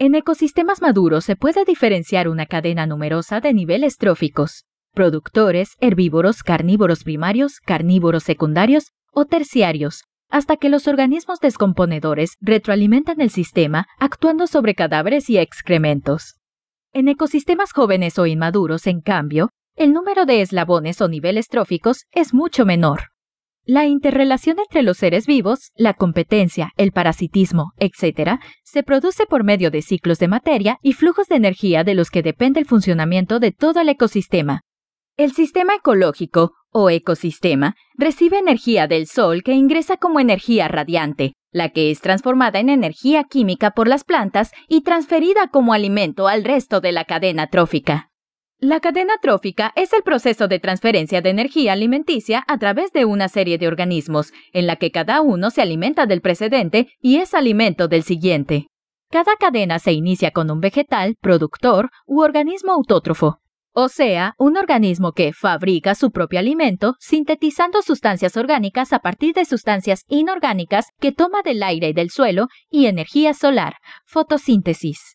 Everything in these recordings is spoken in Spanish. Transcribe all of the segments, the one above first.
En ecosistemas maduros se puede diferenciar una cadena numerosa de niveles tróficos, productores, herbívoros, carnívoros primarios, carnívoros secundarios o terciarios, hasta que los organismos descomponedores retroalimentan el sistema actuando sobre cadáveres y excrementos. En ecosistemas jóvenes o inmaduros, en cambio, el número de eslabones o niveles tróficos es mucho menor. La interrelación entre los seres vivos, la competencia, el parasitismo, etc., se produce por medio de ciclos de materia y flujos de energía de los que depende el funcionamiento de todo el ecosistema. El sistema ecológico, o ecosistema, recibe energía del Sol que ingresa como energía radiante, la que es transformada en energía química por las plantas y transferida como alimento al resto de la cadena trófica. La cadena trófica es el proceso de transferencia de energía alimenticia a través de una serie de organismos, en la que cada uno se alimenta del precedente y es alimento del siguiente. Cada cadena se inicia con un vegetal, productor u organismo autótrofo, o sea, un organismo que fabrica su propio alimento sintetizando sustancias orgánicas a partir de sustancias inorgánicas que toma del aire y del suelo y energía solar, fotosíntesis.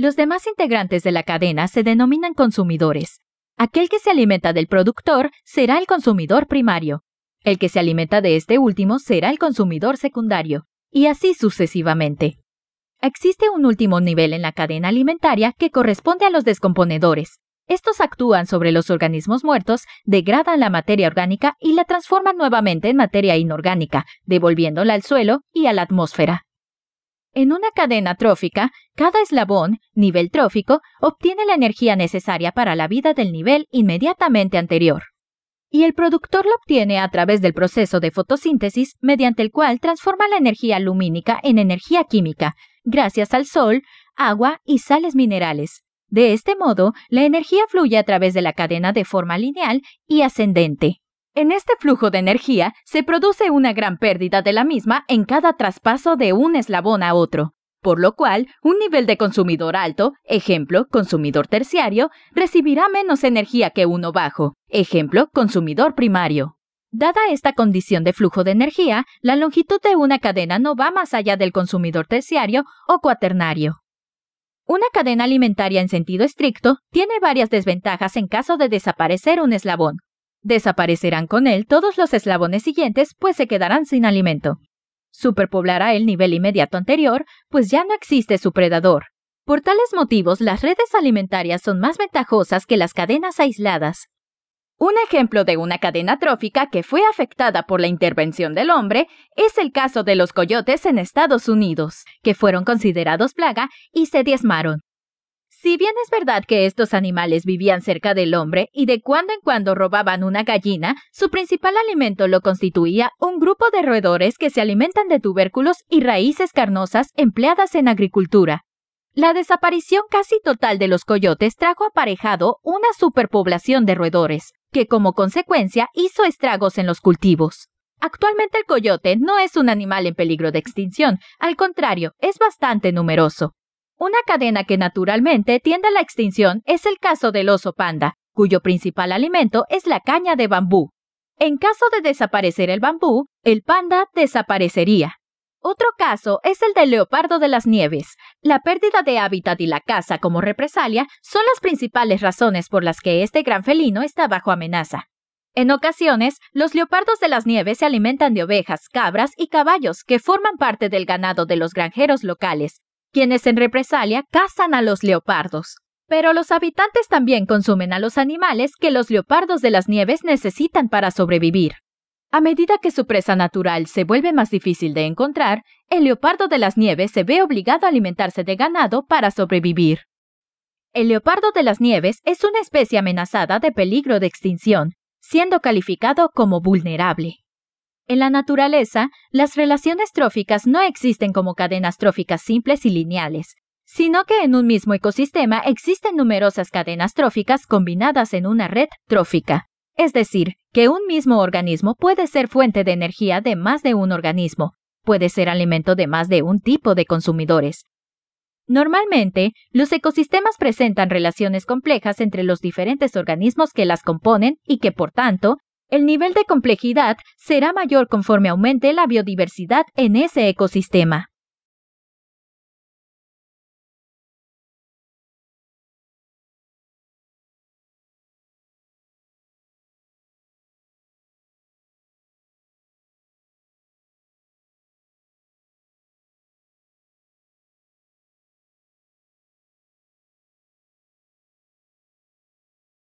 Los demás integrantes de la cadena se denominan consumidores. Aquel que se alimenta del productor será el consumidor primario. El que se alimenta de este último será el consumidor secundario, y así sucesivamente. Existe un último nivel en la cadena alimentaria que corresponde a los descomponedores. Estos actúan sobre los organismos muertos, degradan la materia orgánica y la transforman nuevamente en materia inorgánica, devolviéndola al suelo y a la atmósfera. En una cadena trófica, cada eslabón, nivel trófico, obtiene la energía necesaria para la vida del nivel inmediatamente anterior. Y el productor la obtiene a través del proceso de fotosíntesis mediante el cual transforma la energía lumínica en energía química, gracias al sol, agua y sales minerales. De este modo, la energía fluye a través de la cadena de forma lineal y ascendente. En este flujo de energía se produce una gran pérdida de la misma en cada traspaso de un eslabón a otro, por lo cual un nivel de consumidor alto, ejemplo, consumidor terciario, recibirá menos energía que uno bajo, ejemplo, consumidor primario. Dada esta condición de flujo de energía, la longitud de una cadena no va más allá del consumidor terciario o cuaternario. Una cadena alimentaria en sentido estricto tiene varias desventajas en caso de desaparecer un eslabón, Desaparecerán con él todos los eslabones siguientes, pues se quedarán sin alimento. Superpoblará el nivel inmediato anterior, pues ya no existe su predador. Por tales motivos, las redes alimentarias son más ventajosas que las cadenas aisladas. Un ejemplo de una cadena trófica que fue afectada por la intervención del hombre es el caso de los coyotes en Estados Unidos, que fueron considerados plaga y se diezmaron. Si bien es verdad que estos animales vivían cerca del hombre y de cuando en cuando robaban una gallina, su principal alimento lo constituía un grupo de roedores que se alimentan de tubérculos y raíces carnosas empleadas en agricultura. La desaparición casi total de los coyotes trajo aparejado una superpoblación de roedores, que como consecuencia hizo estragos en los cultivos. Actualmente el coyote no es un animal en peligro de extinción, al contrario, es bastante numeroso. Una cadena que naturalmente tiende a la extinción es el caso del oso panda, cuyo principal alimento es la caña de bambú. En caso de desaparecer el bambú, el panda desaparecería. Otro caso es el del leopardo de las nieves. La pérdida de hábitat y la caza como represalia son las principales razones por las que este gran felino está bajo amenaza. En ocasiones, los leopardos de las nieves se alimentan de ovejas, cabras y caballos que forman parte del ganado de los granjeros locales, quienes en represalia cazan a los leopardos. Pero los habitantes también consumen a los animales que los leopardos de las nieves necesitan para sobrevivir. A medida que su presa natural se vuelve más difícil de encontrar, el leopardo de las nieves se ve obligado a alimentarse de ganado para sobrevivir. El leopardo de las nieves es una especie amenazada de peligro de extinción, siendo calificado como vulnerable. En la naturaleza, las relaciones tróficas no existen como cadenas tróficas simples y lineales, sino que en un mismo ecosistema existen numerosas cadenas tróficas combinadas en una red trófica. Es decir, que un mismo organismo puede ser fuente de energía de más de un organismo, puede ser alimento de más de un tipo de consumidores. Normalmente, los ecosistemas presentan relaciones complejas entre los diferentes organismos que las componen y que, por tanto, el nivel de complejidad será mayor conforme aumente la biodiversidad en ese ecosistema.